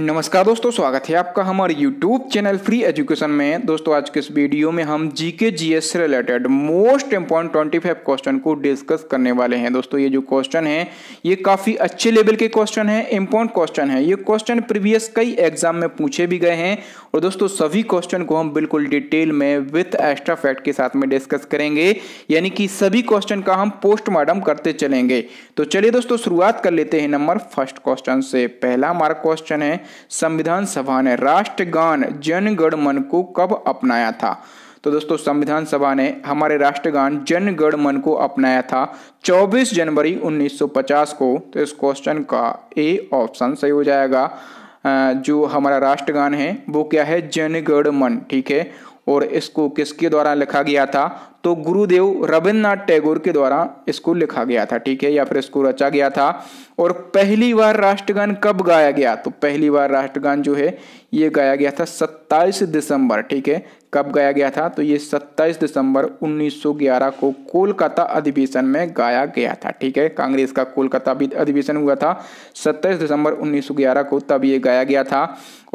नमस्कार दोस्तों स्वागत है आपका हमारे YouTube चैनल फ्री एजुकेशन में दोस्तों आज के इस वीडियो में हम जीके जीएस से रिलेटेड मोस्ट इम्पॉर्टेंट 25 क्वेश्चन को डिस्कस करने वाले हैं दोस्तों ये जो क्वेश्चन है ये काफ़ी अच्छे लेवल के क्वेश्चन है इम्पोर्टेंट क्वेश्चन है ये क्वेश्चन प्रीवियस कई एग्जाम में पूछे भी गए हैं और दोस्तों सभी क्वेश्चन को हम बिल्कुल डिटेल में विथ एक्स्ट्रा फैक्ट के साथ में डिस्कस करेंगे यानी कि सभी क्वेश्चन का हम पोस्टमार्टम करते चलेंगे तो चलिए दोस्तों शुरुआत कर लेते हैं नंबर फर्स्ट क्वेश्चन से पहला हमारा क्वेश्चन है संविधान सभा ने राष्ट्रगान जनगण मन को कब अपनाया था तो दोस्तों संविधान सभा ने हमारे राष्ट्रगान जनगण मन को अपनाया था 24 जनवरी 1950 को तो इस क्वेश्चन का ए ऑप्शन सही हो जाएगा जो हमारा राष्ट्रगान है वो क्या है जनगण मन ठीक है और इसको किसके द्वारा लिखा गया था तो गुरुदेव रविन्द्रनाथ टैगोर के द्वारा इसको लिखा गया था ठीक है या फिर इसको रचा गया था और पहली बार राष्ट्रगान कब गाया गया तो पहली बार राष्ट्रगान जो है ये गाया गया था 27 दिसंबर ठीक है कब गाया गया था तो ये 27 दिसंबर 1911 को कोलकाता अधिवेशन में गाया गया था ठीक है कांग्रेस का कोलकाता अधिवेशन हुआ था 27 दिसंबर 1911 को तब ये गाया गया था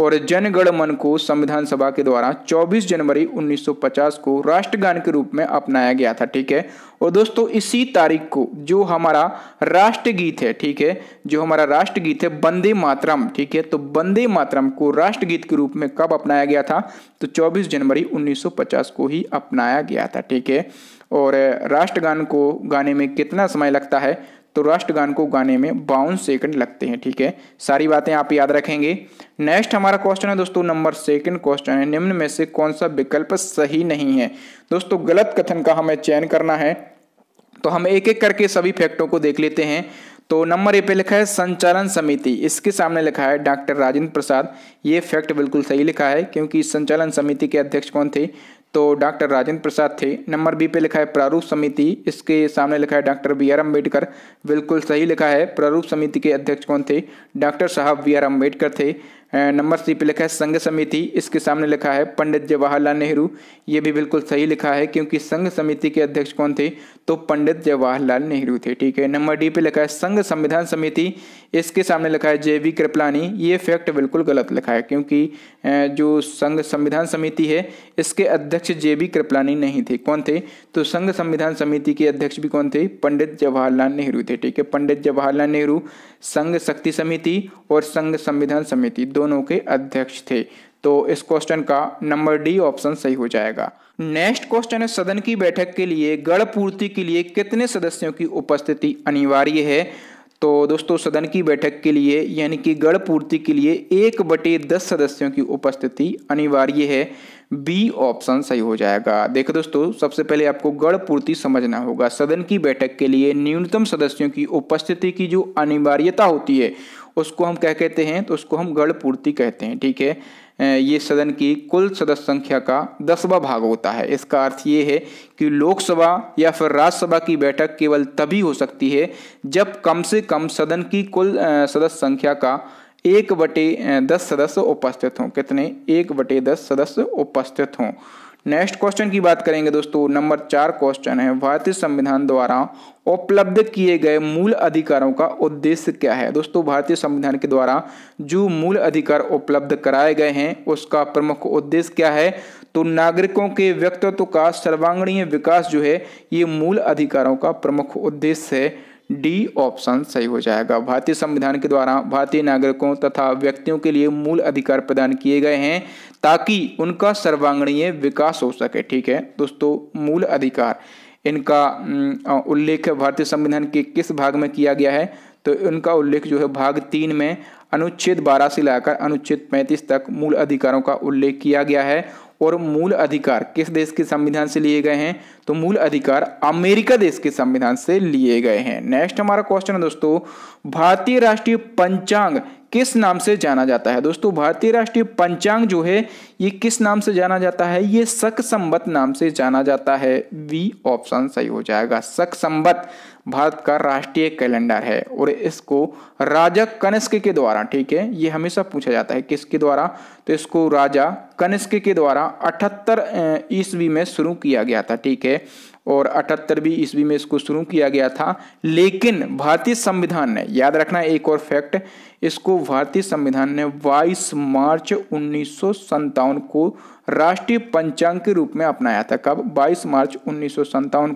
और जनगण मन को संविधान सभा के द्वारा 24 जनवरी 1950 को राष्ट्रगान के रूप में अपनाया गया था ठीक है और दोस्तों इसी तारीख को जो हमारा राष्ट्रगीत है ठीक है जो हमारा राष्ट्रगीत है वंदे मातरम ठीक है तो वंदे मातरम को राष्ट्रगीत के रूप में कब अपनाया गया था तो 24 जनवरी 1950 को ही अपनाया गया था ठीक है और राष्ट्रगान को गाने में कितना समय लगता है तो राष्ट्रगान को गाने में बावन सेकंड लगते हैं ठीक है सारी बातें आप याद रखेंगे नेक्स्ट हमारा क्वेश्चन है दोस्तों नंबर सेकंड क्वेश्चन है निम्न में से कौन सा विकल्प सही नहीं है दोस्तों गलत कथन का हमें चयन करना है तो हम एक एक करके सभी फैक्टों को देख लेते हैं तो नंबर ए पे लिखा है संचालन समिति इसके सामने लिखा है डॉक्टर राजेंद्र प्रसाद ये फैक्ट बिल्कुल सही लिखा है क्योंकि संचालन समिति के अध्यक्ष कौन थे तो डॉक्टर राजेंद्र प्रसाद थे नंबर बी पे लिखा है प्रारूप समिति इसके सामने लिखा है डॉक्टर बी आर अम्बेडकर बिल्कुल सही लिखा है प्रारूप समिति के अध्यक्ष कौन थे डॉक्टर साहब बी आर अम्बेडकर थे नंबर सी पे लिखा है संघ समिति इसके सामने लिखा है पंडित जवाहरलाल नेहरू ये भी बिल्कुल सही लिखा है क्योंकि संघ समिति के अध्यक्ष कौन थे तो पंडित जवाहरलाल नेहरू थे ठीक है नंबर डी पे लिखा है संघ संविधान समिति इसके सामने लिखा है जे वी कृपलानी ये फैक्ट बिल्कुल गलत लिखा है क्योंकि जो संघ संविधान समिति है इसके अध्यक्ष अध्यक्ष जे बी कृपलानी नहीं थे कौन थे तो संघ संविधान समिति के अध्यक्ष भी कौन थे पंडित जवाहरलाल नेहरू थे ठीक है पंडित जवाहरलाल नेहरू संघ शक्ति समिति और संघ संविधान समिति दोनों के अध्यक्ष थे तो इस क्वेश्चन का नंबर डी ऑप्शन सही हो जाएगा नेक्स्ट क्वेश्चन है सदन की बैठक के लिए गढ़ पूर्ति के लिए कितने सदस्यों की उपस्थिति अनिवार्य है तो दोस्तों सदन की बैठक के लिए यानी कि गढ़ पूर्ति के लिए एक बटे दस सदस्यों की उपस्थिति अनिवार्य है बी ऑप्शन सही हो जाएगा देखो दोस्तों सबसे पहले आपको गढ़ पूर्ति समझना होगा सदन की बैठक के लिए न्यूनतम सदस्यों की उपस्थिति की जो अनिवार्यता होती है उसको हम क्या कहते हैं तो उसको हम गढ़ पूर्ति कहते हैं ठीक है ये सदन की कुल सदस्य संख्या का दसवा भाग होता है इसका अर्थ ये है कि लोकसभा या फिर राज्यसभा की बैठक केवल तभी हो सकती है जब कम से कम सदन की कुल सदस्य संख्या का एक बटे दस सदस्य उपस्थित हों कितने एक बटे दस सदस्य उपस्थित हों नेक्स्ट क्वेश्चन की बात करेंगे दोस्तों नंबर चार क्वेश्चन है भारतीय संविधान द्वारा उपलब्ध किए गए मूल अधिकारों का उद्देश्य क्या है दोस्तों भारतीय संविधान के द्वारा जो मूल अधिकार उपलब्ध कराए गए हैं उसका प्रमुख उद्देश्य क्या है तो नागरिकों के व्यक्तित्व का सर्वांगीण विकास जो है ये मूल अधिकारों का प्रमुख उद्देश्य है डी ऑप्शन सही हो जाएगा भारतीय संविधान के द्वारा भारतीय नागरिकों तथा व्यक्तियों के लिए मूल अधिकार प्रदान किए गए हैं ताकि उनका सर्वांगीय विकास हो सके ठीक है दोस्तों मूल अधिकार इनका उल्लेख भारतीय संविधान के किस भाग में किया गया है तो इनका उल्लेख जो है भाग तीन में अनुच्छेद बारह से लाकर अनुच्छेद पैंतीस तक मूल अधिकारों का उल्लेख किया गया है और मूल अधिकार किस देश के संविधान से लिए गए हैं तो मूल अधिकार अमेरिका देश के संविधान से लिए गए हैं नेक्स्ट हमारा क्वेश्चन है दोस्तों भारतीय राष्ट्रीय पंचांग किस नाम से जाना जाता है दोस्तों भारतीय राष्ट्रीय पंचांग जो है ये किस नाम से जाना जाता है ये सक संबत नाम से जाना जाता है वी ऑप्शन सही हो जाएगा सक संबत भारत का राष्ट्रीय कैलेंडर है और इसको राजा कनिष्क के द्वारा ठीक है ये हमेशा पूछा जाता है किसके द्वारा तो इसको राजा कनिष्क के द्वारा अठहत्तर ईस्वी में शुरू किया गया था ठीक है और अठहत्तरवीं ईस्वी में इसको शुरू किया गया था लेकिन भारतीय संविधान ने याद रखना एक और फैक्ट इसको भारतीय संविधान ने 22 मार्च उन्नीस को राष्ट्रीय पंचांग के रूप में अपनाया था कब 22 मार्च उन्नीस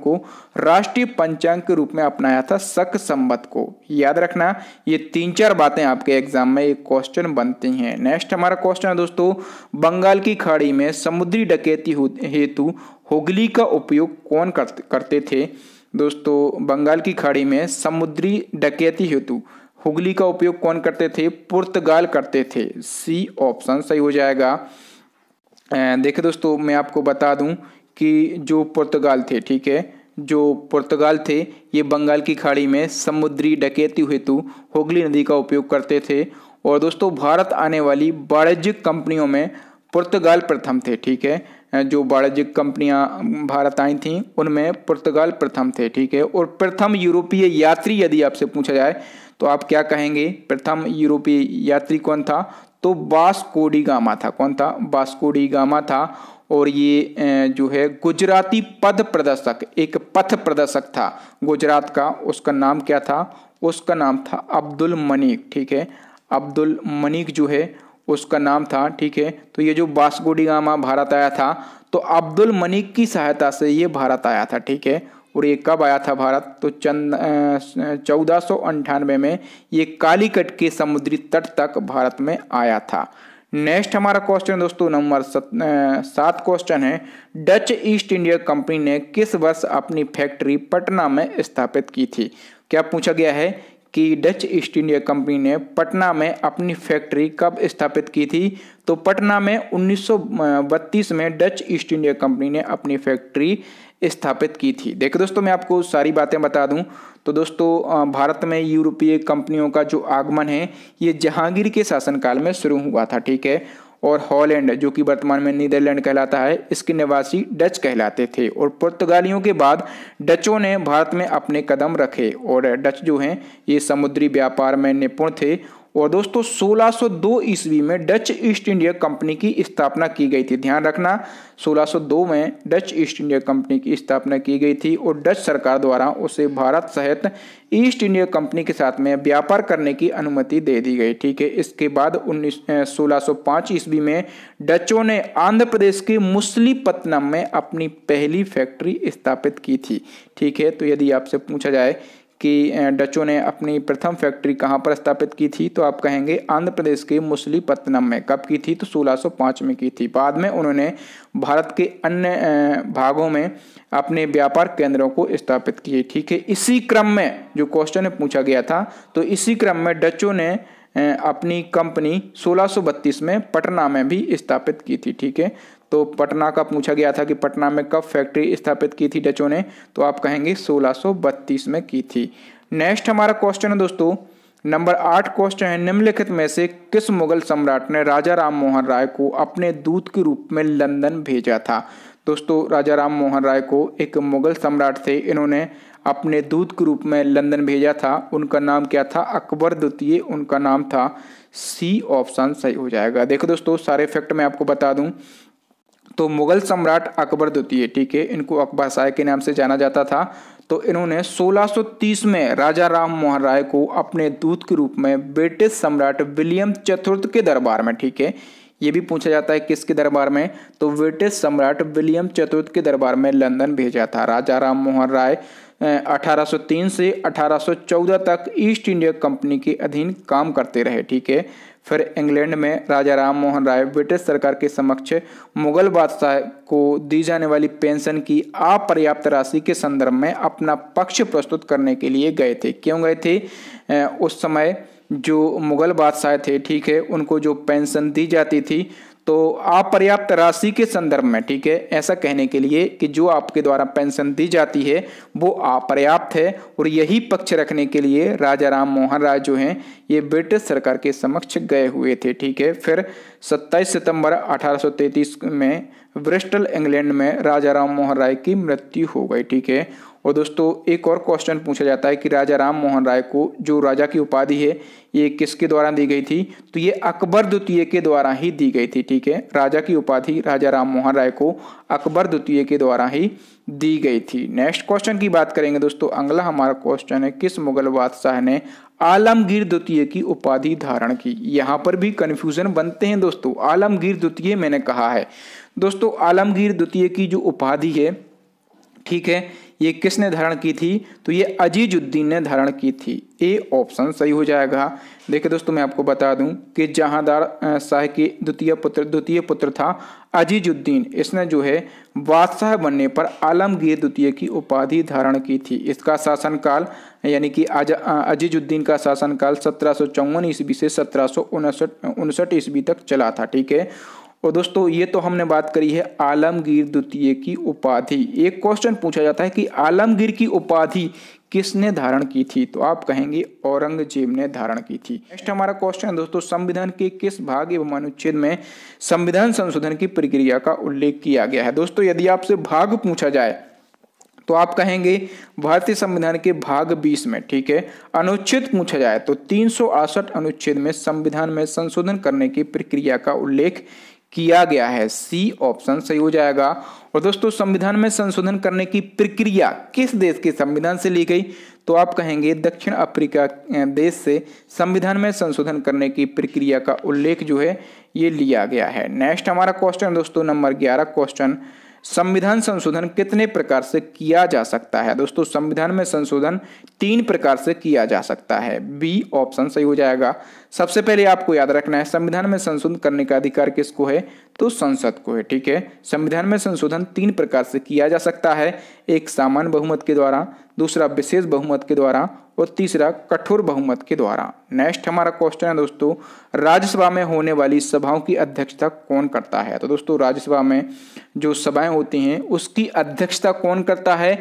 को राष्ट्रीय पंचांग के रूप में अपनाया था शक संबत को याद रखना ये तीन चार बातें आपके एग्जाम में एक क्वेश्चन बनती हैं नेक्स्ट हमारा क्वेश्चन है दोस्तों बंगाल की खाड़ी में समुद्री डकैती हेतु होगली का उपयोग कौन करते थे दोस्तों बंगाल की खाड़ी में समुद्री डकैती हेतु हुगली का उपयोग कौन करते थे पुर्तगाल करते थे सी ऑप्शन सही हो जाएगा देखे दोस्तों मैं आपको बता दूं कि जो पुर्तगाल थे ठीक है जो पुर्तगाल थे ये बंगाल की खाड़ी में समुद्री डकैती हेतु होगली नदी का उपयोग करते थे और दोस्तों भारत आने वाली वाणिज्यिक कंपनियों में पुर्तगाल प्रथम थे ठीक है जो वाणिज्यिक कंपनियां भारत आई थीं उनमें पुर्तगाल प्रथम थे ठीक है और प्रथम यूरोपीय यात्री यदि आपसे पूछा जाए तो आप क्या कहेंगे प्रथम यूरोपीय यात्री कौन था तो बास्कोडी गामा था कौन था बास्कोडी गामा था और ये जो है गुजराती पद प्रदर्शक एक पथ प्रदर्शक था गुजरात का उसका नाम क्या था उसका नाम था अब्दुल मनीक ठीक है अब्दुल मनीक जो है उसका नाम था ठीक है तो ये जो बास्कोडी गामा भारत आया था तो अब्दुल मनीक की सहायता से ये भारत आया था ठीक है और ये कब आया था भारत तो चंद चौदह में ये कालीकट के समुद्री तट तक भारत में आया था नेक्स्ट हमारा क्वेश्चन दोस्तों नंबर सात क्वेश्चन है डच ईस्ट इंडिया कंपनी ने किस वर्ष अपनी फैक्ट्री पटना में स्थापित की थी क्या पूछा गया है कि डच ईस्ट इंडिया कंपनी ने पटना में अपनी फैक्ट्री कब स्थापित की थी तो पटना में 1932 में डच ईस्ट इंडिया कंपनी ने अपनी फैक्ट्री स्थापित की थी देखो दोस्तों मैं आपको सारी बातें बता दूं तो दोस्तों भारत में यूरोपीय कंपनियों का जो आगमन है ये जहांगीर के शासनकाल में शुरू हुआ था ठीक है और हॉलैंड जो कि वर्तमान में नीदरलैंड कहलाता है इसके निवासी डच कहलाते थे और पुर्तगालियों के बाद डचों ने भारत में अपने कदम रखे और डच जो हैं ये समुद्री व्यापार में निपुण थे और दोस्तों 1602 ईस्वी में डच ईस्ट इंडिया कंपनी की स्थापना की गई थी ध्यान रखना 1602 में डच ईस्ट इंडिया कंपनी की स्थापना की गई थी और डच सरकार द्वारा उसे भारत सहित ईस्ट इंडिया कंपनी के साथ में व्यापार करने की अनुमति दे दी गई ठीक है इसके बाद उन्नीस सोलह ईस्वी में डचों ने आंध्र प्रदेश के मुसलीपत्तनम में अपनी पहली फैक्ट्री स्थापित की थी ठीक है तो यदि आपसे पूछा जाए कि डचों ने अपनी प्रथम फैक्ट्री कहाँ पर स्थापित की थी तो आप कहेंगे आंध्र प्रदेश के मुसलीपत्तनम में कब की थी तो 1605 में की थी बाद में उन्होंने भारत के अन्य भागों में अपने व्यापार केंद्रों को स्थापित किए ठीक है इसी क्रम में जो क्वेश्चन पूछा गया था तो इसी क्रम में डचों ने अपनी कंपनी 1632 में पटना में भी स्थापित की थी ठीक है तो पटना का पूछा गया था कि पटना में कब फैक्ट्री स्थापित की थी डचों ने तो आप कहेंगे 1632 में की थी नेक्स्ट हमारा क्वेश्चन है दोस्तों नंबर आठ क्वेश्चन है निम्नलिखित में से किस मुगल सम्राट ने राजा राम मोहन राय को अपने दूत के रूप में लंदन भेजा था दोस्तों राजा राम मोहन राय को एक मुगल सम्राट थे इन्होंने अपने दूत के रूप में लंदन भेजा था उनका नाम क्या था अकबर द्वितीय उनका नाम था सी ऑप्शन सही हो जाएगा देखो दोस्तों सारे फैक्ट मैं आपको बता दूं तो मुगल सम्राट अकबर द्वितीय ठीक है इनको अकबर साय के नाम से जाना जाता था तो इन्होंने 1630 में राजा राम मोहन राय को अपने दूत के रूप में ब्रिटिश सम्राट विलियम चतुर्थ के दरबार में ठीक है ये भी पूछा जाता है किसके दरबार में तो ब्रिटिश सम्राट विलियम चतुर्थ के दरबार में लंदन भेजा था राजा राम मोहन राय 1803 से 1814 तक ईस्ट इंडिया कंपनी के अधीन काम करते रहे ठीक है फिर इंग्लैंड में राजा राम मोहन राय ब्रिटिश सरकार के समक्ष मुगल बादशाह को दी जाने वाली पेंशन की अपर्याप्त राशि के संदर्भ में अपना पक्ष प्रस्तुत करने के लिए गए थे क्यों गए थे उस समय जो मुगल बादशाह थे ठीक है उनको जो पेंशन दी जाती थी तो अपर्याप्त राशि के संदर्भ में ठीक है ऐसा कहने के लिए कि जो आपके द्वारा पेंशन दी जाती है वो अपर्याप्त है और यही पक्ष रखने के लिए राजा राम मोहन राय जो हैं ये ब्रिटिश सरकार के समक्ष गए हुए थे ठीक है फिर 27 सितंबर 1833 में ब्रिस्टल इंग्लैंड में राजा राम मोहन राय की मृत्यु हो गई ठीक है और दोस्तों एक और क्वेश्चन पूछा जाता है कि राजा राम मोहन राय को जो राजा की उपाधि है ये किसके द्वारा दी गई थी तो ये अकबर द्वितीय के द्वारा ही दी गई थी ठीक है राजा की उपाधि राजा राम मोहन राय को अकबर द्वितीय के द्वारा ही दी गई थी नेक्स्ट क्वेश्चन की बात करेंगे दोस्तों अगला हमारा क्वेश्चन है किस मुगल बादशाह ने आलमगीर द्वितीय की उपाधि धारण की यहाँ पर भी कन्फ्यूजन बनते हैं दोस्तों आलमगीर द्वितीय मैंने कहा है दोस्तों आलमगीर द्वितीय की जो उपाधि है ठीक है ये किसने धारण की थी तो ये अजीजुद्दीन ने धारण की थी ए ऑप्शन सही हो जाएगा देखिए दोस्तों मैं आपको बता दूं कि जहांदार शाह के द्वितीय पुत्र द्वितीय पुत्र था अजीजुद्दीन इसने जो है बादशाह बनने पर आलमगीर द्वितीय की उपाधि धारण की थी इसका शासनकाल यानी कि अजीजुद्दीन का शासनकाल सत्रह सौ ईस्वी से सत्रह सौ ईस्वी तक चला था ठीक है और दोस्तों ये तो हमने बात करी है आलमगीर द्वितीय की उपाधि एक क्वेश्चन पूछा जाता है कि आलमगीर की उपाधि किसने धारण की थी तो आप कहेंगे औरंगजेब ने धारण की थी नेक्स्ट हमारा क्वेश्चन है दोस्तों संविधान के किस भाग एवं अनुच्छेद में संविधान संशोधन की प्रक्रिया का उल्लेख किया गया है दोस्तों यदि आपसे भाग पूछा जाए तो आप कहेंगे भारतीय संविधान के भाग 20 में ठीक है अनुच्छेद पूछा जाए तो तीन अनुच्छेद में संविधान में संशोधन करने की प्रक्रिया का उल्लेख किया गया है सी ऑप्शन सही हो जाएगा और दोस्तों संविधान में संशोधन करने की प्रक्रिया किस देश के संविधान से ली गई तो आप कहेंगे दक्षिण अफ्रीका देश से संविधान में संशोधन करने की प्रक्रिया का उल्लेख जो है ये लिया गया है नेक्स्ट हमारा क्वेश्चन दोस्तों नंबर ग्यारह क्वेश्चन संविधान संशोधन कितने प्रकार से किया जा सकता है दोस्तों संविधान में संशोधन तीन प्रकार से किया जा सकता है बी ऑप्शन सही हो जाएगा सबसे पहले आपको याद रखना है संविधान में संशोधन करने का अधिकार किसको है तो संसद को है ठीक है संविधान में संशोधन तीन प्रकार से किया जा सकता है एक सामान्य बहुमत के द्वारा दूसरा विशेष बहुमत के द्वारा और तीसरा कठोर बहुमत के द्वारा नेक्स्ट हमारा क्वेश्चन है दोस्तों राज्यसभा में होने वाली सभाओं की अध्यक्षता कौन करता है तो दोस्तों राज्यसभा में जो सभाएं होती हैं उसकी अध्यक्षता कौन करता है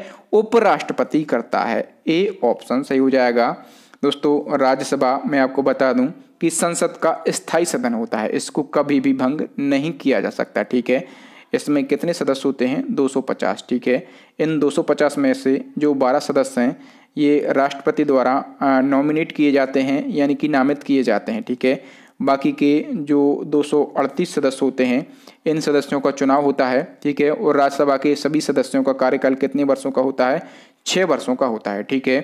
उपराष्ट्रपति करता है ए ऑप्शन सही हो जाएगा दोस्तों राज्यसभा मैं आपको बता दूं कि संसद का स्थायी सदन होता है इसको कभी भी भंग नहीं किया जा सकता ठीक है इसमें कितने सदस्य होते हैं 250 ठीक है इन 250 में से जो 12 सदस्य हैं ये राष्ट्रपति द्वारा नॉमिनेट किए जाते हैं यानी कि नामित किए जाते हैं ठीक है बाकी के जो 238 सदस्य होते हैं इन सदस्यों का चुनाव होता है ठीक है और राज्यसभा के सभी सदस्यों का कार्यकाल कितने वर्षों का होता है छः वर्षों का होता है ठीक है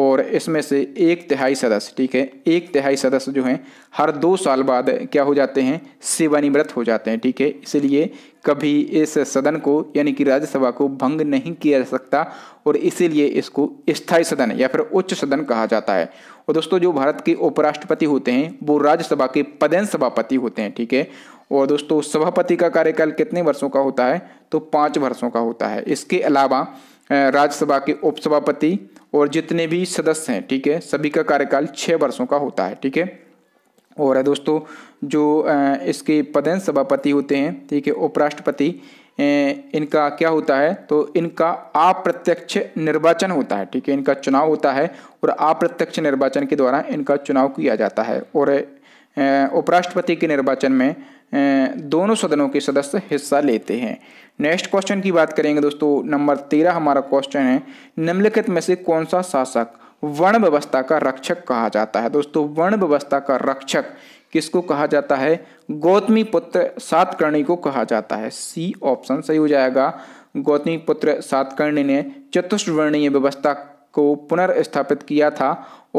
और इसमें से एक तिहाई सदस्य ठीक है एक तिहाई सदस्य जो हैं हर दो साल बाद क्या हो जाते हैं सेवानिवृत्त हो जाते हैं ठीक है इसलिए कभी इस सदन को यानी कि राज्यसभा को भंग नहीं किया जा सकता और इसीलिए इसको स्थायी सदन या फिर उच्च सदन कहा जाता है और दोस्तों जो भारत के उपराष्ट्रपति होते हैं वो राज्यसभा के पदेन सभापति होते हैं ठीक है और दोस्तों सभापति का कार्यकाल कितने वर्षों का होता है तो पाँच वर्षों का होता है इसके अलावा राज्यसभा के उपसभापति और जितने भी सदस्य हैं ठीक है सभी का कार्यकाल छः वर्षों का होता है ठीक है और है दोस्तों जो इसके पदेन सभापति होते हैं ठीक है उपराष्ट्रपति इनका क्या होता है तो इनका अप्रत्यक्ष निर्वाचन होता है ठीक है इनका चुनाव होता है और अप्रत्यक्ष निर्वाचन के द्वारा इनका चुनाव किया जाता है और उपराष्ट्रपति के निर्वाचन में दोनों सदनों के सदस्य हिस्सा लेते हैं नेक्स्ट क्वेश्चन की बात करेंगे दोस्तों नंबर तेरह हमारा क्वेश्चन है निम्नलिखित में से कौन सा शासक वर्ण व्यवस्था का रक्षक कहा जाता है दोस्तों वर्ण व्यवस्था का रक्षक किसको कहा जाता है गौतमी पुत्र सातकर्णी को कहा जाता है सी ऑप्शन सही हो जाएगा गौतमी पुत्र सातकर्णी ने चतुष्वर्णीय व्यवस्था को पुनर्स्थापित किया था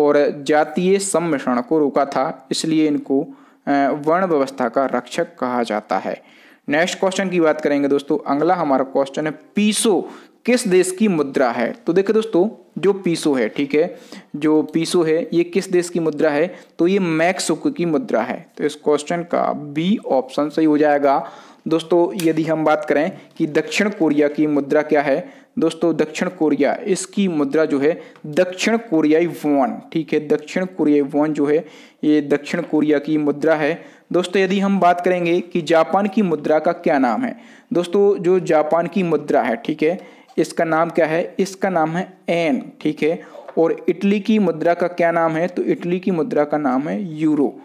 और जातीय सम्मिश्रण को रोका था इसलिए इनको वर्ण व्यवस्था का रक्षक कहा जाता है नेक्स्ट क्वेश्चन की बात करेंगे दोस्तों अगला हमारा क्वेश्चन है पीसो किस देश की मुद्रा है तो देखिए दोस्तों जो पीसो है ठीक है जो पीसो है ये किस देश की मुद्रा है तो ये मैक्सुक की मुद्रा है तो इस क्वेश्चन का बी ऑप्शन सही हो जाएगा दोस्तों यदि हम बात करें कि दक्षिण कोरिया की मुद्रा क्या है दोस्तों दक्षिण कोरिया इसकी मुद्रा जो है दक्षिण कोरियाई वॉन ठीक है दक्षिण कोरियाई वॉन जो है ये दक्षिण कोरिया की मुद्रा है दोस्तों यदि हम बात करेंगे कि जापान की मुद्रा का क्या नाम है दोस्तों जो जापान की मुद्रा है ठीक है इसका नाम क्या है इसका नाम है एन ठीक है और इटली की मुद्रा का क्या नाम है तो इटली की मुद्रा का नाम है यूरो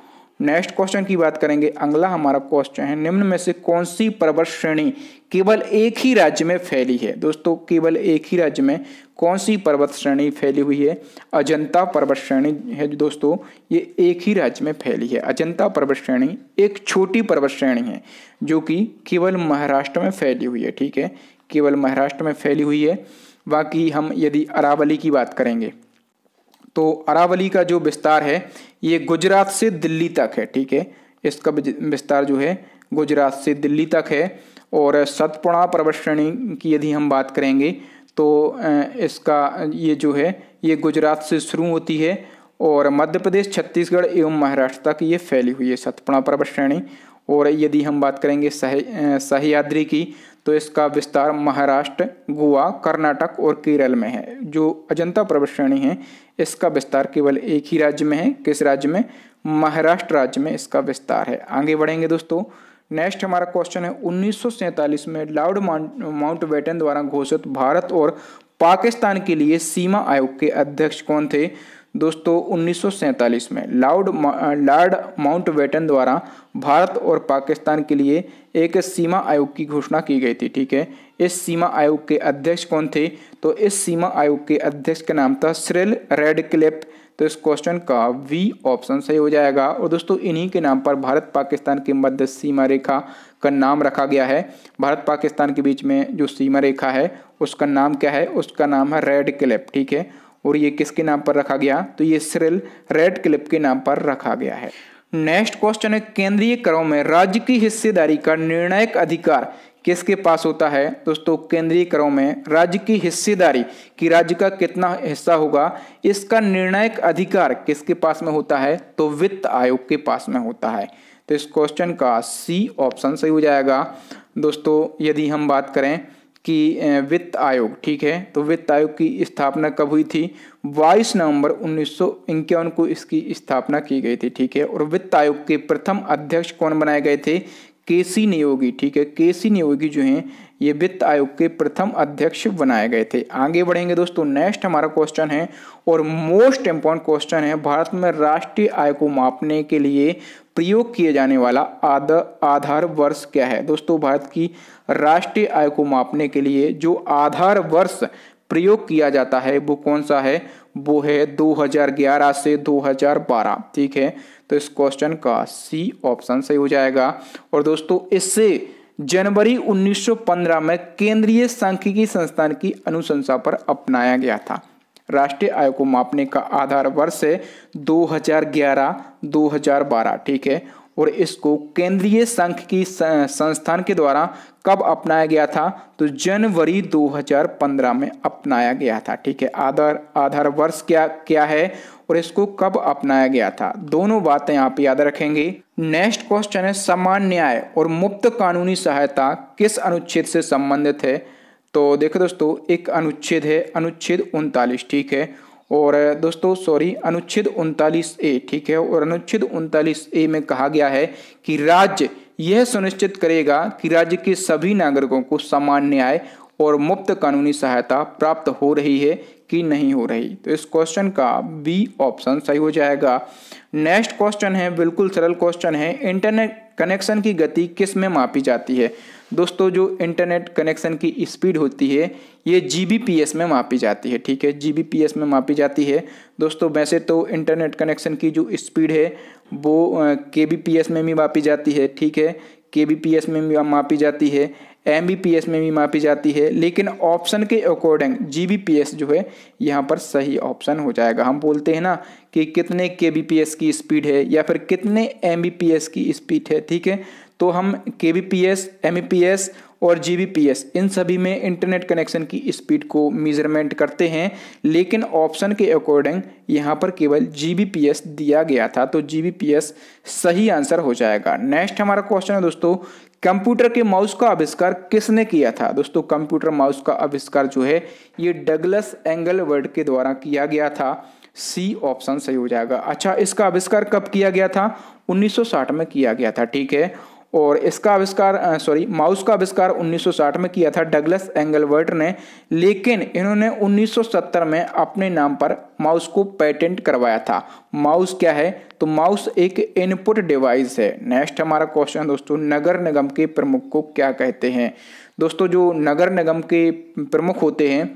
नेक्स्ट क्वेश्चन की बात करेंगे अगला हमारा क्वेश्चन है निम्न में से कौन सी पर्वत श्रेणी केवल एक ही राज्य में फैली है दोस्तों केवल एक ही राज्य में कौन सी पर्वत श्रेणी फैली हुई है अजंता पर्वत श्रेणी है दोस्तों ये एक ही राज्य में फैली है अजंता पर्वत श्रेणी एक छोटी पर्वत श्रेणी है जो कि केवल महाराष्ट्र में फैली हुई है ठीक है केवल महाराष्ट्र में फैली हुई है बाकी हम यदि अरावली की बात करेंगे तो अरावली का जो विस्तार है ये गुजरात से दिल्ली तक है ठीक है इसका विस्तार जो है गुजरात से दिल्ली तक है और सतपुणा पर्वत श्रेणी की यदि हम बात करेंगे तो इसका ये जो है ये गुजरात से शुरू होती है और मध्य प्रदेश छत्तीसगढ़ एवं महाराष्ट्र तक ये फैली हुई है सतपुणा पर्वत श्रेणी और यदि हम बात करेंगे सह सहयाद्री की तो इसका विस्तार महाराष्ट्र गोवा कर्नाटक और केरल में है जो अजंता पर्वत श्रेणी है इसका विस्तार केवल एक ही राज्य में है किस राज्य में महाराष्ट्र राज्य में इसका विस्तार है आगे बढ़ेंगे दोस्तों नेक्स्ट हमारा क्वेश्चन है उन्नीस में लाउड माउंट माउंट द्वारा घोषित भारत और पाकिस्तान के लिए सीमा आयोग के अध्यक्ष कौन थे दोस्तों उन्नीस में लॉर्ड लॉर्ड माउंटबेटन द्वारा भारत और पाकिस्तान के लिए एक सीमा आयोग की घोषणा की गई थी ठीक है इस सीमा आयोग के अध्यक्ष कौन थे तो इस सीमा आयोग के अध्यक्ष का नाम था श्रिल रेड क्लिप तो इस क्वेश्चन का वी ऑप्शन सही हो जाएगा और दोस्तों इन्हीं के नाम पर भारत पाकिस्तान के मध्य सीमा रेखा का नाम रखा गया है भारत पाकिस्तान के बीच में जो सीमा रेखा है उसका नाम क्या है उसका नाम है रेड क्लिप ठीक है और ये किसके नाम पर रखा गया तो ये सिरिल रेड क्लिप के नाम पर रखा गया है नेक्स्ट क्वेश्चन है केंद्रीय करों में राज्य की हिस्सेदारी का निर्णायक अधिकार किसके पास होता है दोस्तों केंद्रीय करों में राज्य की हिस्सेदारी कि राज्य का कितना हिस्सा होगा इसका निर्णायक अधिकार किसके पास में होता है तो वित्त आयोग के पास में होता है तो इस क्वेश्चन का सी ऑप्शन सही हो जाएगा दोस्तों यदि हम बात करें कि वित्त आयोग ठीक है तो वित्त आयोग की स्थापना कब हुई थी 22 नवंबर उन्नीस को इसकी स्थापना की गई थी ठीक है और वित्त आयोग के प्रथम अध्यक्ष कौन बनाए गए थे के सी नियोगी ठीक है केसी नियोगी जो हैं ये वित्त आयोग के प्रथम अध्यक्ष बनाए गए थे आगे बढ़ेंगे दोस्तों नेक्स्ट हमारा क्वेश्चन है और मोस्ट इम्पोर्टेंट क्वेश्चन है भारत में राष्ट्रीय आय को मापने के लिए प्रयोग किए जाने वाला आद, आधार वर्ष क्या है दोस्तों भारत की राष्ट्रीय आय को मापने के लिए जो आधार वर्ष प्रयोग किया जाता है वो कौन सा है वो है 2011 से 2012 ठीक है तो इस क्वेश्चन का सी ऑप्शन सही हो जाएगा और दोस्तों इससे जनवरी 1915 में केंद्रीय सांख्यिकी संस्थान की अनुशंसा पर अपनाया गया था राष्ट्रीय आय को मापने का आधार वर्ष है 2011-2012 ठीक है और इसको केंद्रीय संघ की संस्थान के द्वारा कब अपनाया गया था तो जनवरी 2015 में अपनाया गया था ठीक है आधार आधार वर्ष क्या क्या है और इसको कब अपनाया गया था दोनों बातें आप याद रखेंगे नेक्स्ट क्वेश्चन है समान न्याय और मुफ्त कानूनी सहायता किस अनुच्छेद से संबंधित है तो देखो दोस्तों एक अनुच्छेद है अनुच्छेद उनतालीस ठीक है और दोस्तों सॉरी अनुच्छेद उनतालीस ए ठीक है और अनुच्छेद उनतालीस ए में कहा गया है कि राज्य यह सुनिश्चित करेगा कि राज्य के सभी नागरिकों को समान न्याय और मुफ्त कानूनी सहायता प्राप्त हो रही है कि नहीं हो रही तो इस क्वेश्चन का बी ऑप्शन सही हो जाएगा नेक्स्ट क्वेश्चन है बिल्कुल सरल क्वेश्चन है इंटरनेट कनेक्शन की गति किस में मापी जाती है दोस्तों जो इंटरनेट कनेक्शन की स्पीड होती है ये जी में मापी जाती है ठीक है जी में मापी जाती है दोस्तों वैसे तो इंटरनेट कनेक्शन की जो स्पीड है वो के में भी मापी जाती है ठीक है के में भी मापी जाती है एम में भी मापी जाती है लेकिन ऑप्शन के अकॉर्डिंग जी जो है यहाँ पर सही ऑप्शन हो जाएगा हम बोलते हैं ना कि कितने के की स्पीड है या फिर कितने एम की स्पीड है ठीक है तो हम K B P S M E P S और जी बी पी एस इन सभी में इंटरनेट कनेक्शन की स्पीड को मेजरमेंट करते हैं लेकिन ऑप्शन के अकॉर्डिंग यहाँ पर केवल जी बी पी एस दिया गया था तो जी बी पी एस सही आंसर हो जाएगा नेक्स्ट हमारा क्वेश्चन है दोस्तों कंप्यूटर के माउस का आविष्कार किसने किया था दोस्तों कंप्यूटर माउस का आविष्कार जो है ये डगलस एंगल वर्ड के द्वारा किया गया था सी ऑप्शन सही हो जाएगा अच्छा इसका आविष्कार कब किया गया था 1960 में किया गया था ठीक है और इसका आविष्कार सॉरी माउस का आविष्कार 1960 में किया था डगलस एंगलवर्ट ने लेकिन इन्होंने 1970 में अपने नाम पर माउस को पेटेंट करवाया था माउस क्या है तो माउस एक इनपुट डिवाइस है नेक्स्ट हमारा क्वेश्चन दोस्तों नगर निगम के प्रमुख को क्या कहते हैं दोस्तों जो नगर निगम के प्रमुख होते हैं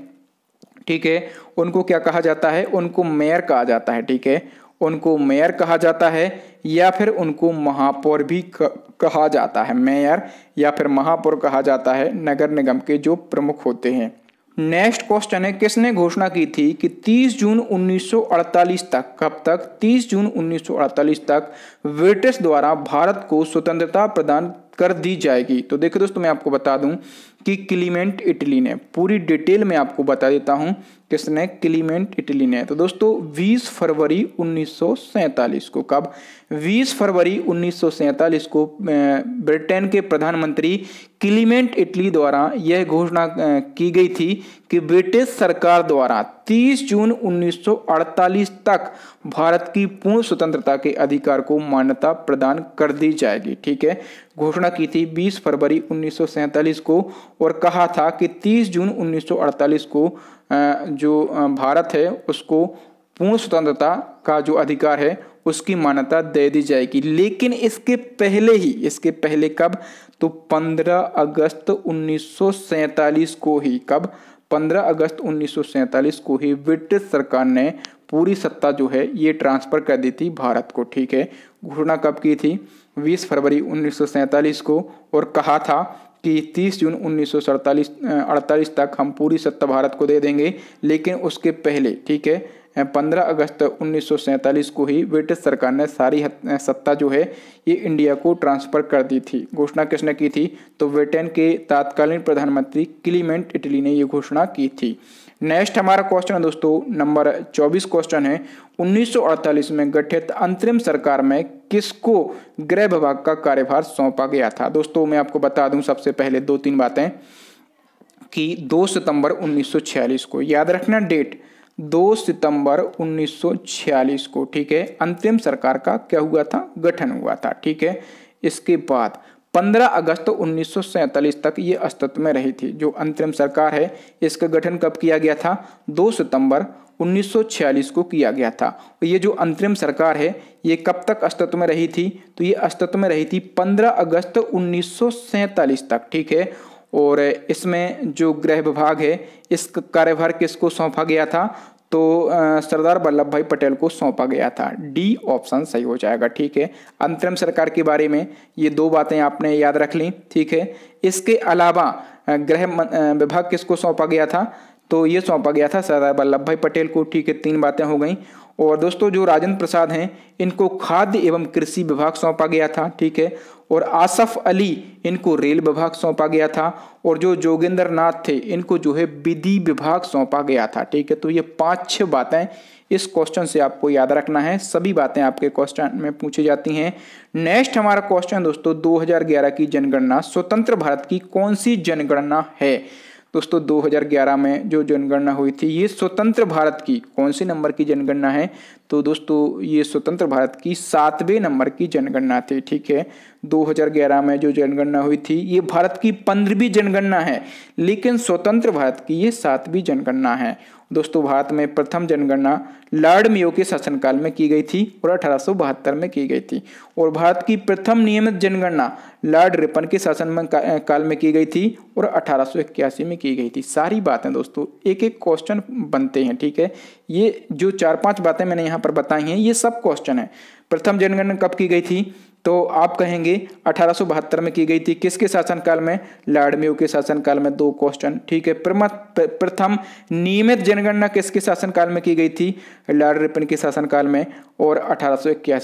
ठीक है उनको क्या कहा जाता है उनको मेयर कहा जाता है ठीक है उनको मेयर कहा जाता है या फिर उनको महापौर भी कहा जाता है मेयर या फिर महापौर कहा जाता है नगर निगम के जो प्रमुख होते हैं नेक्स्ट क्वेश्चन है किसने घोषणा की थी कि 30 जून 1948 तक कब तक 30 जून 1948 तक ब्रिटिश द्वारा भारत को स्वतंत्रता प्रदान कर दी जाएगी तो देखिए दोस्तों मैं आपको बता दूं कि क्लीमेंट इटली ने पूरी डिटेल में आपको बता देता हूं किसने क्लीमेंट इटली ने तो दोस्तों 20 फरवरी 1947 को कब 20 फरवरी 1947 को ब्रिटेन के प्रधानमंत्री क्लीमेंट इटली द्वारा यह घोषणा की गई थी कि ब्रिटिश सरकार द्वारा 30 जून 1948 तक भारत की पूर्ण स्वतंत्रता के अधिकार को मान्यता प्रदान कर दी जाएगी ठीक है घोषणा की थी 20 फरवरी 1947 को और कहा था कि 30 जून 1948 को जो भारत है उसको पूर्ण स्वतंत्रता का जो अधिकार है उसकी मान्यता दे दी जाएगी लेकिन इसके पहले ही इसके पहले कब तो 15 अगस्त 1947 को ही कब 15 अगस्त 1947 को ही ब्रिटिश सरकार ने पूरी सत्ता जो है ये ट्रांसफ़र कर दी थी भारत को ठीक है घोषणा कब की थी 20 फरवरी 1947 को और कहा था कि 30 जून उन्नीस सौ तक हम पूरी सत्ता भारत को दे देंगे लेकिन उसके पहले ठीक है 15 अगस्त उन्नीस को ही ब्रिटिश सरकार ने सारी सत्ता जो है ये इंडिया को ट्रांसफ़र कर दी थी घोषणा किसने की थी तो ब्रिटेन के तात्कालीन प्रधानमंत्री क्लीमेंट इटली ने ये घोषणा की थी नेक्स्ट हमारा क्वेश्चन है दोस्तों नंबर 24 क्वेश्चन है 1948 में गठित अंतरिम सरकार में किसको गृह विभाग का कार्यभार सौंपा गया था दोस्तों मैं आपको बता दूं सबसे पहले दो तीन बातें कि 2 सितंबर 1946 को याद रखना डेट 2 सितंबर 1946 को ठीक है अंतरिम सरकार का क्या हुआ था गठन हुआ था ठीक है इसके बाद 15 अगस्त उन्नीस तक ये अस्तित्व में रही थी जो अंतरिम सरकार है इसका गठन कब किया गया था 2 सितंबर 1946 को किया गया था और ये जो अंतरिम सरकार है ये कब तक अस्तित्व में रही थी तो ये अस्तित्व में रही थी 15 अगस्त उन्नीस तक ठीक है और इसमें जो गृह विभाग है इस कार्यभार किसको सौंपा गया था तो सरदार वल्लभ भाई पटेल को सौंपा गया था डी ऑप्शन सही हो जाएगा ठीक है अंतरिम सरकार के बारे में ये दो बातें आपने याद रख ली ठीक है इसके अलावा गृह विभाग किसको सौंपा गया था तो ये सौंपा गया था सरदार वल्लभ भाई पटेल को ठीक है तीन बातें हो गई और दोस्तों जो राजेंद्र प्रसाद हैं इनको खाद्य एवं कृषि विभाग सौंपा गया था ठीक है और आसफ अली इनको रेल विभाग सौंपा गया था और जो जोगिंदर नाथ थे इनको जो है विधि विभाग सौंपा गया था ठीक है तो ये पांच छह बातें इस क्वेश्चन से आपको याद रखना है सभी बातें आपके क्वेश्चन में पूछी जाती हैं नेक्स्ट हमारा क्वेश्चन दोस्तों 2011 की जनगणना स्वतंत्र भारत की कौन सी जनगणना है दोस्तों 2011 में जो जनगणना हुई थी ये स्वतंत्र भारत की कौन से नंबर की जनगणना है तो दोस्तों ये स्वतंत्र भारत की सातवें नंबर की जनगणना थी ठीक है 2011 में जो जनगणना हुई थी ये भारत की पंद्रहवीं जनगणना है लेकिन स्वतंत्र भारत की ये सातवीं जनगणना है दोस्तों भारत में प्रथम जनगणना लॉर्ड मियो के शासनकाल में की गई थी और अठारह में की गई थी और भारत की प्रथम नियमित जनगणना लॉर्ड रिपन के शासन में काल में की गई थी और अठारह में की गई थी सारी बातें दोस्तों एक एक क्वेश्चन बनते हैं ठीक है ये जो चार पांच बातें मैंने यहाँ पर बताई हैं ये सब क्वेश्चन है प्रथम जनगणना कब की गई थी तो आप कहेंगे अठारह में की गई थी किसके शासनकाल में लाडमियो के शासनकाल में दो क्वेश्चन ठीक है प्रथम नियमित जनगणना किसके शासनकाल में की गई थी लाड रिपिन के शासनकाल में और अठारह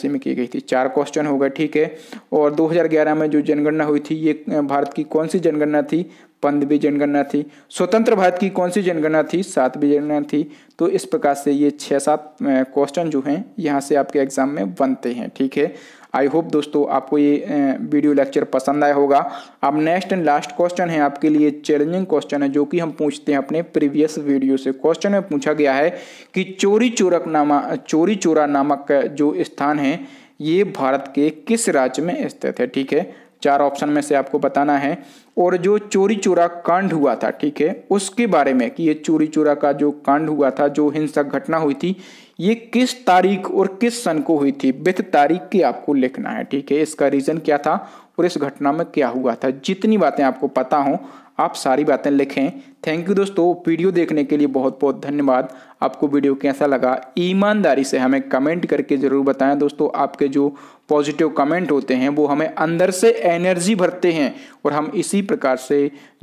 में की गई थी चार क्वेश्चन हो गए ठीक है और 2011 में जो जनगणना हुई थी ये भारत की कौन सी जनगणना थी पंद्रहवीं जनगणना थी स्वतंत्र भारत की कौन सी जनगणना थी सातवीं जनगणना थी तो इस प्रकार से ये छः सात क्वेश्चन जो हैं यहाँ से आपके एग्जाम में बनते हैं ठीक है आई होप दोस्तों आपको ये वीडियो लेक्चर पसंद आया होगा अब नेक्स्ट एंड लास्ट क्वेश्चन है आपके लिए चैलेंजिंग क्वेश्चन है जो कि हम पूछते हैं अपने प्रीवियस वीडियो से क्वेश्चन में पूछा गया है कि चोरी चोरक नामा चोरी चोरा नामक जो स्थान है ये भारत के किस राज्य में स्थित है ठीक है चार ऑप्शन में से आपको बताना है और जो चोरी चोरा कांड हुआ था ठीक है उसके बारे में कि ये चोरी चोरा का जो कांड हुआ था जो हिंसक घटना हुई थी ये किस तारीख और किस सन को हुई थी बिथ तारीख की आपको लिखना है ठीक है इसका रीजन क्या था और इस घटना में क्या हुआ था जितनी बातें आपको पता हो आप सारी बातें लिखें थैंक यू दोस्तों वीडियो देखने के लिए बहुत बहुत धन्यवाद आपको वीडियो कैसा लगा ईमानदारी से हमें कमेंट करके ज़रूर बताएं दोस्तों आपके जो पॉजिटिव कमेंट होते हैं वो हमें अंदर से एनर्जी भरते हैं और हम इसी प्रकार से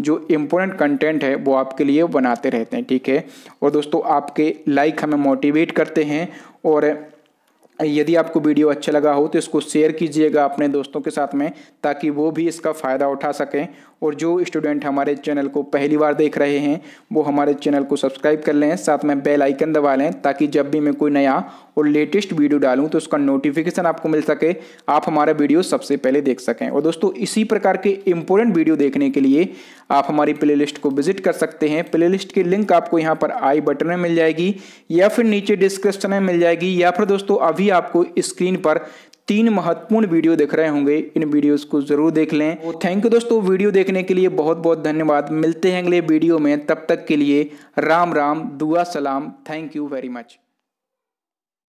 जो इम्पोर्टेंट कंटेंट है वो आपके लिए बनाते रहते हैं ठीक है और दोस्तों आपके लाइक हमें मोटिवेट करते हैं और यदि आपको वीडियो अच्छा लगा हो तो इसको शेयर कीजिएगा अपने दोस्तों के साथ में ताकि वो भी इसका फ़ायदा उठा सकें और जो स्टूडेंट हमारे चैनल को पहली बार देख रहे हैं वो हमारे चैनल को सब्सक्राइब कर लें साथ में बेल आइकन दबा लें ताकि जब भी मैं कोई नया और लेटेस्ट वीडियो डालूं तो उसका नोटिफिकेशन आपको मिल सके आप हमारा वीडियो सबसे पहले देख सकें और दोस्तों इसी प्रकार के इम्पोर्टेंट वीडियो देखने के लिए आप हमारी प्लेलिस्ट को विजिट कर सकते हैं प्लेलिस्ट की लिंक आपको यहाँ पर आई बटन में मिल जाएगी या फिर नीचे डिस्क्रिप्शन में मिल जाएगी या फिर दोस्तों अभी आपको स्क्रीन पर तीन महत्वपूर्ण वीडियो देख रहे होंगे इन वीडियोस को जरूर देख लें थैंक यू दोस्तों वीडियो देखने के लिए बहुत बहुत धन्यवाद मिलते हैं अगले वीडियो में तब तक के लिए राम राम दुआ सलाम थैंक यू वेरी मच